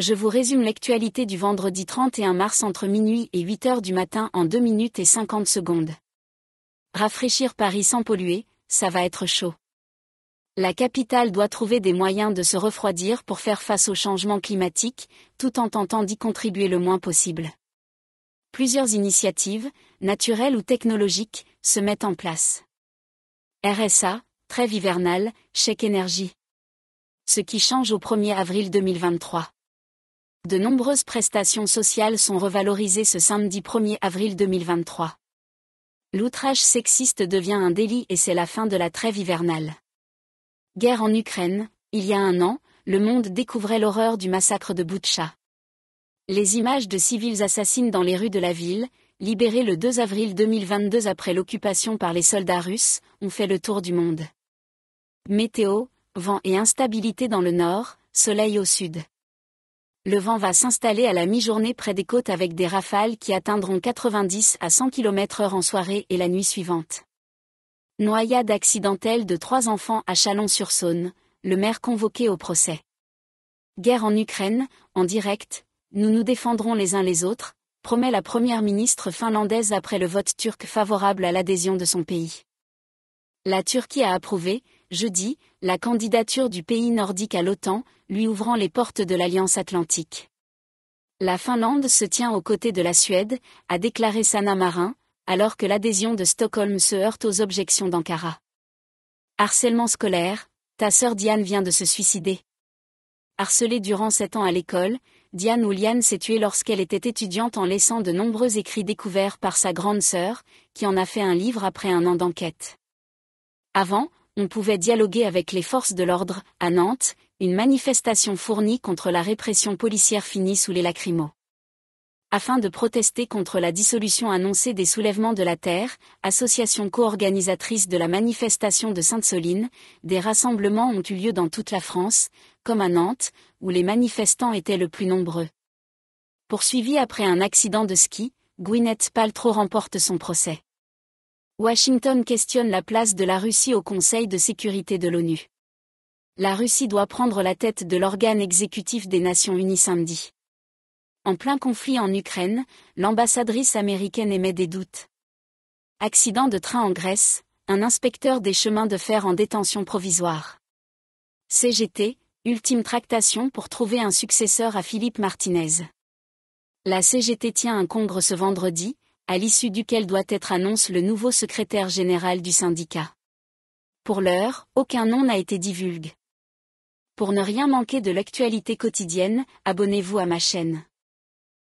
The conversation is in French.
Je vous résume l'actualité du vendredi 31 mars entre minuit et 8 heures du matin en 2 minutes et 50 secondes. Rafraîchir Paris sans polluer, ça va être chaud. La capitale doit trouver des moyens de se refroidir pour faire face au changement climatique, tout en tentant d'y contribuer le moins possible. Plusieurs initiatives, naturelles ou technologiques, se mettent en place. RSA, trêve hivernale, chèque énergie. Ce qui change au 1er avril 2023 de nombreuses prestations sociales sont revalorisées ce samedi 1er avril 2023. L'outrage sexiste devient un délit et c'est la fin de la trêve hivernale. Guerre en Ukraine, il y a un an, le monde découvrait l'horreur du massacre de Boutcha. Les images de civils assassines dans les rues de la ville, libérées le 2 avril 2022 après l'occupation par les soldats russes, ont fait le tour du monde. Météo, vent et instabilité dans le nord, soleil au sud le vent va s'installer à la mi-journée près des côtes avec des rafales qui atteindront 90 à 100 km/h en soirée et la nuit suivante. Noyade accidentelle de trois enfants à Chalon-sur-Saône, le maire convoqué au procès. Guerre en Ukraine, en direct, nous nous défendrons les uns les autres, promet la première ministre finlandaise après le vote turc favorable à l'adhésion de son pays. La Turquie a approuvé, jeudi, la candidature du pays nordique à l'OTAN, lui ouvrant les portes de l'Alliance atlantique. La Finlande se tient aux côtés de la Suède, a déclaré Sana Marin, alors que l'adhésion de Stockholm se heurte aux objections d'Ankara. Harcèlement scolaire, ta sœur Diane vient de se suicider. Harcelée durant sept ans à l'école, Diane Oulian s'est tuée lorsqu'elle était étudiante en laissant de nombreux écrits découverts par sa grande sœur, qui en a fait un livre après un an d'enquête. Avant, on pouvait dialoguer avec les forces de l'ordre, à Nantes, une manifestation fournie contre la répression policière finie sous les lacrymos. Afin de protester contre la dissolution annoncée des soulèvements de la Terre, association co-organisatrice de la manifestation de Sainte-Soline, des rassemblements ont eu lieu dans toute la France, comme à Nantes, où les manifestants étaient le plus nombreux. Poursuivi après un accident de ski, Gwyneth Paltrow remporte son procès. Washington questionne la place de la Russie au Conseil de sécurité de l'ONU. La Russie doit prendre la tête de l'organe exécutif des Nations Unies samedi. En plein conflit en Ukraine, l'ambassadrice américaine émet des doutes. Accident de train en Grèce, un inspecteur des chemins de fer en détention provisoire. CGT, ultime tractation pour trouver un successeur à Philippe Martinez. La CGT tient un congrès ce vendredi, à l'issue duquel doit être annoncé le nouveau secrétaire général du syndicat. Pour l'heure, aucun nom n'a été divulgué. Pour ne rien manquer de l'actualité quotidienne, abonnez-vous à ma chaîne.